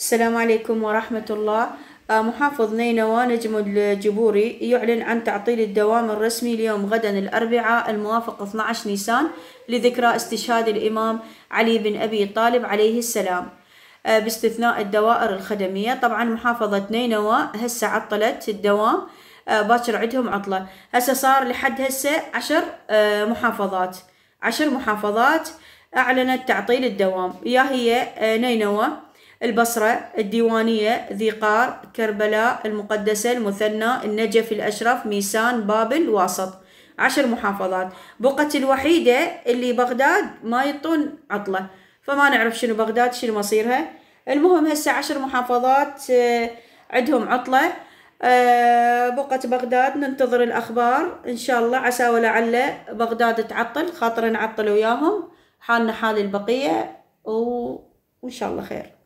السلام عليكم ورحمة الله آه، محافظ نينوى نجم الجبوري يعلن عن تعطيل الدوام الرسمي ليوم غدا الأربعاء الموافق 12 نيسان لذكرى استشهاد الإمام علي بن أبي طالب عليه السلام آه، باستثناء الدوائر الخدمية طبعا محافظة نينوى هسه عطلت الدوام آه، باكر عندهم عطلة هسه صار لحد هسه عشر محافظات عشر محافظات أعلنت تعطيل الدوام يا هي نينوى البصرة الديوانية ذي قار كربلاء المقدسة المثنى النجف الأشرف ميسان بابل واسط عشر محافظات بقة الوحيدة اللي بغداد ما يطون عطلة فما نعرف شنو بغداد شنو مصيرها المهم هسه عشر محافظات آه، عندهم عطلة آه، بقة بغداد ننتظر الأخبار إن شاء الله عسى ولعل بغداد تعطل خاطر نعطل وياهم حالنا حال البقية و... وإن شاء الله خير